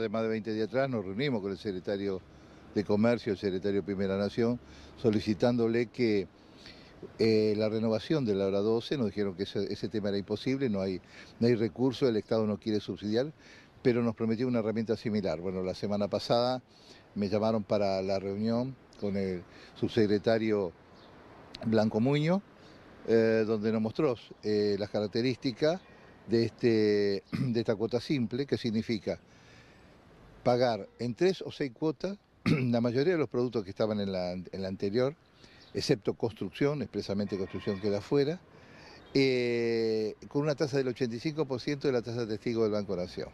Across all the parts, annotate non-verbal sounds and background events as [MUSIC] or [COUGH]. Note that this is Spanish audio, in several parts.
de más de 20 días atrás nos reunimos con el secretario de Comercio, el secretario Primera Nación, solicitándole que eh, la renovación de la hora 12, nos dijeron que ese, tema era imposible, no hay, no recursos, el Estado no quiere subsidiar, pero nos prometió una herramienta similar. Bueno, la semana pasada me llamaron para la reunión con el subsecretario Blanco Muño, eh, donde nos mostró eh, las características de, este, [CLEARS THROAT] de esta cuota simple, que significa pagar en tres o seis cuotas [CLEARS THROAT] la mayoría de los productos que estaban en la, anterior, excepto construcción, expresamente construcción queda fuera, eh, con una tasa del 85% de la tasa de testigo del Banco Nación.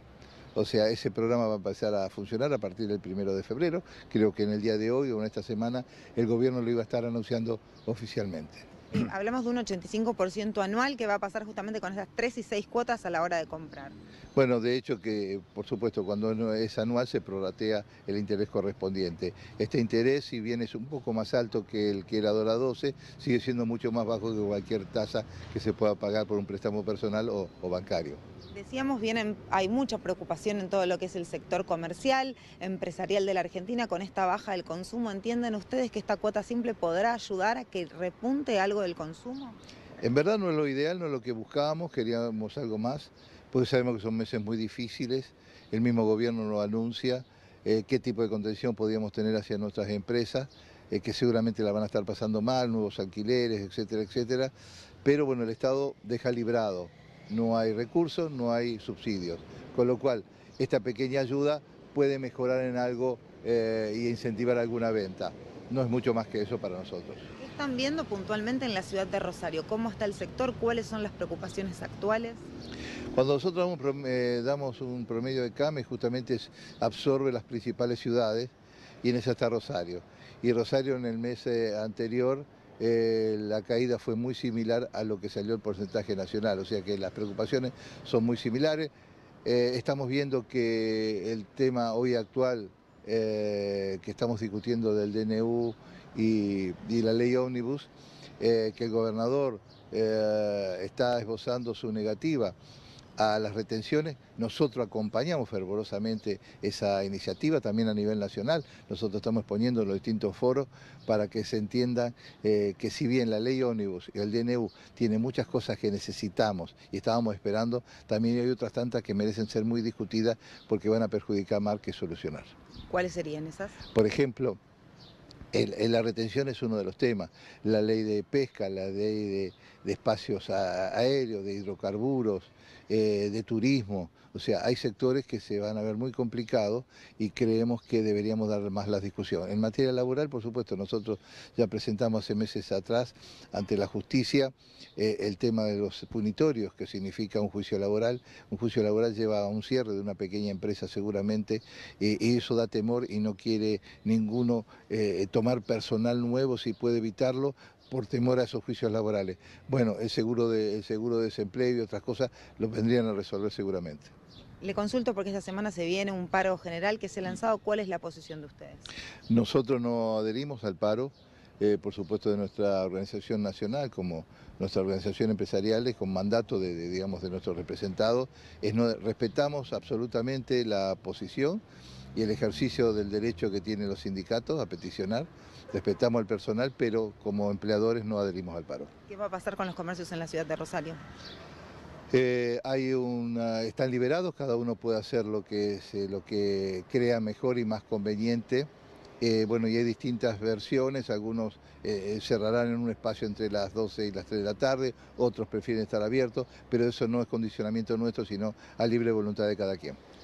O sea, ese programa va a empezar a funcionar a partir del primero de febrero. Creo que en el día de hoy o en esta semana el gobierno lo iba a estar anunciando oficialmente hablamos de un 85% anual que va a pasar justamente con esas 3 y 6 cuotas a la hora de comprar. Bueno, de hecho que, por supuesto, cuando es anual se prorratea el interés correspondiente. Este interés, si bien es un poco más alto que el que era la 12, sigue siendo mucho más bajo que cualquier tasa que se pueda pagar por un préstamo personal o bancario. Decíamos bien, hay mucha preocupación en todo lo que es el sector comercial, empresarial de la Argentina con esta baja del consumo. ¿Entienden ustedes que esta cuota simple podrá ayudar a que repunte algo del consumo? En verdad no es lo ideal, no es lo que buscábamos, queríamos algo más, porque sabemos que son meses muy difíciles, el mismo gobierno lo anuncia, eh, qué tipo de contención podíamos tener hacia nuestras empresas, eh, que seguramente la van a estar pasando mal, nuevos alquileres, etcétera, etcétera, pero bueno, el Estado deja librado no hay recursos, no hay subsidios. Con lo cual, esta pequeña ayuda puede mejorar en algo eh, y incentivar alguna venta. No es mucho más que eso para nosotros. ¿Qué están viendo puntualmente en la ciudad de Rosario? ¿Cómo está el sector? ¿Cuáles son las preocupaciones actuales? Cuando nosotros damos, eh, un promedio de CAME justamente absorbe las principales ciudades y en esa está Rosario. Y Rosario en el mes eh, anterior eh, la caída fue muy similar a lo que salió el porcentaje nacional, o sea que las preocupaciones son muy similares. Eh, estamos viendo que el tema hoy actual eh, que estamos discutiendo del DNU y, y la ley ómnibus, que el gobernador está esbozando su negativa a las retenciones. Nosotros acompañamos fervorosamente esa iniciativa también a nivel nacional. Nosotros estamos poniendo en los distintos foros para que se entienda eh, que si bien la ley ómnibus y el DNU tiene muchas cosas que necesitamos y estábamos esperando, también hay otras tantas que merecen ser muy discutidas porque van a perjudicar más que solucionar. ¿Cuáles serían esas? Por ejemplo, la retención es uno de los temas, la ley de pesca, la ley de de espacios aéreos, de hidrocarburos, eh, de turismo. O sea, hay sectores que se van a ver muy complicados y creemos que deberíamos dar más la discusión. En materia laboral, por supuesto, nosotros ya presentamos hace meses atrás ante la justicia eh, el tema de los punitorios, que significa un juicio laboral. Un juicio laboral lleva a un cierre de una pequeña empresa seguramente eh, y eso da temor y no quiere ninguno tomar personal nuevo si puede evitarlo por temor a esos juicios laborales. Bueno, el seguro de, seguro de desempleo y otras cosas lo vendrían a resolver seguramente. Le consulto porque esta semana se viene un paro general que se ha lanzado. ¿Cuál es la posición de ustedes? Nosotros no adherimos al paro, eh, por supuesto, de nuestra organización nacional, como nuestra organización empresarial, con mandato de, digamos, de nuestros representados. respetamos absolutamente la posición y el ejercicio del derecho que tienen los sindicatos a peticionar respetamos al personal, pero como empleadores no adherimos al paro. ¿Qué va a pasar con los comercios en la ciudad de Rosario? Eh, hay están liberados, cada uno puede hacer lo que, crea mejor y más conveniente. Eh, bueno, y hay distintas versiones, algunos eh, cerrarán en un espacio entre las 12 y las 3 de la tarde, otros prefieren estar abiertos, pero eso no es condicionamiento nuestro, sino a libre voluntad de cada quien.